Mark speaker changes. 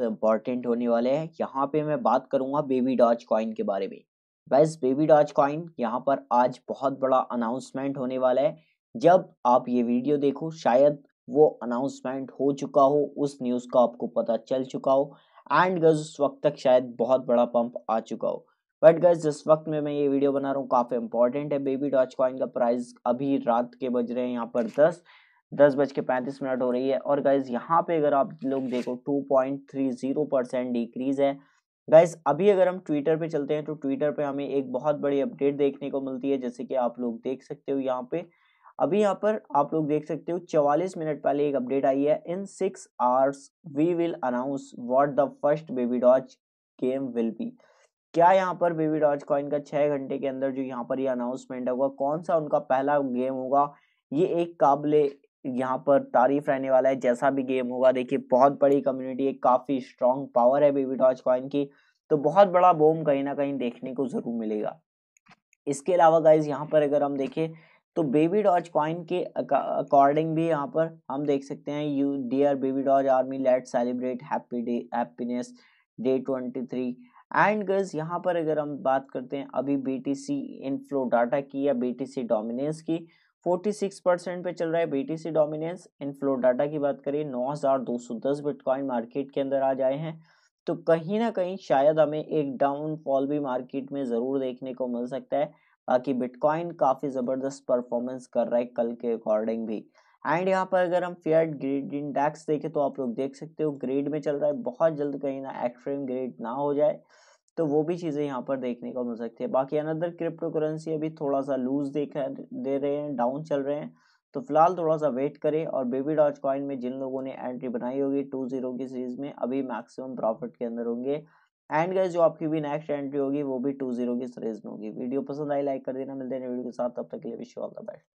Speaker 1: important होने वाले हैं यहाँ पे मैं बात करूंगा बेबी डॉज कॉइन के बारे में वैस बेबी डॉज कॉइन यहाँ पर आज बहुत बड़ा अनाउंसमेंट होने वाला है जब आप ये वीडियो देखो शायद वो अनाउंसमेंट हो चुका हो उस न्यूज़ का आपको पता चल चुका हो एंड गर्ज उस वक्त तक शायद बहुत बड़ा पंप आ चुका हो बट गर्ज जिस वक्त में मैं ये वीडियो बना रहा हूँ काफ़ी इंपॉर्टेंट है बेबी डॉज कॉइन का प्राइस अभी रात के बज रहे हैं यहाँ पर दस दस बज के पैंतीस मिनट हो रही है और गाइज यहाँ पे अगर आप लोग देखो two point three zero percent decrease है गाइज अभी अगर हम ट्विटर पे चलते हैं तो ट्विटर पे हमें एक बहुत बड़ी अपडेट देखने को मिलती है जैसे कि आप लोग देख सकते हो यहाँ पे अभी यहाँ पर आप लोग देख सकते हो चवालीस मिनट पहले एक अपडेट आई है in six hours we will announce what the first baby doge game will be क्या यहाँ पर बेबी डॉज कॉइन का छः घंटे के अंदर जो यहाँ पर ये यह अनाउंसमेंट होगा कौन सा उनका पहला गेम होगा ये एक काबिल यहाँ पर तारीफ रहने वाला है जैसा भी गेम होगा देखिए बहुत बड़ी कम्युनिटी है काफ़ी स्ट्रॉन्ग पावर है बेबी डॉज कॉइन की तो बहुत बड़ा बोम कहीं ना कहीं देखने को ज़रूर मिलेगा इसके अलावा गाइज यहाँ पर अगर हम देखें तो बेबी डॉज कॉइन के अकॉर्डिंग भी यहाँ पर हम देख सकते हैं you dear baby doge army let celebrate happy day happiness day twenty three and girls यहाँ पर अगर हम बात करते हैं अभी B T C inflow data की या बी टी सी डोमिनेंस की 46 परसेंट पे चल रहा है बीटीसी डोमिनेंस इन डाटा की बात करें 9210 बिटकॉइन मार्केट के अंदर आ जाए हैं तो कहीं ना कहीं शायद हमें एक डाउनफॉल भी मार्केट में ज़रूर देखने को मिल सकता है बाकी बिटकॉइन काफ़ी ज़बरदस्त परफॉर्मेंस कर रहा है कल के अकॉर्डिंग भी एंड यहाँ पर अगर हम फेयर ग्रेड इंडेक्स देखें तो आप लोग देख सकते हो ग्रेड में चल रहा है बहुत जल्द कहीं ना एक्सट्रीम ग्रेड ना हो जाए तो वो भी चीज़ें यहाँ पर देखने को मिल सकती है बाकी अनदर क्रिप्टो करेंसी अभी थोड़ा सा लूज देखा दे रहे हैं डाउन चल रहे हैं तो फिलहाल थोड़ा सा वेट करें और बेबी डॉट कॉइन में जिन लोगों ने एंट्री बनाई होगी टू जीरो की सीरीज में अभी मैक्सिमम प्रॉफिट के अंदर होंगे एंड गैस जो आपकी भी नेक्स्ट एंट्री होगी वो भी टू जीरो की सीरीज में होगी वीडियो पसंद आई लाइक कर देना मिलते हैं वीडियो के साथ तब तक के लिए विश ऑल द बेस्ट